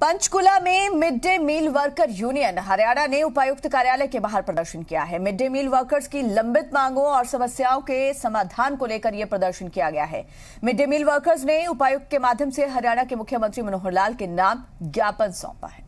पंचकुला में mid day meal worker union Haryana ने उपायुक्त कार्यालय के बाहर प्रदर्शन किया है मिड डे मील वर्कर्स की लंबित मांगों और समस्याओं के समाधान को लेकर यह प्रदर्शन किया गया है मिड डे मील वर्कर्स ने उपायुक्त के माध्यम से हरियाणा के मुख्यमंत्री मनोहर लाल के नाम ज्ञापन सौंपा है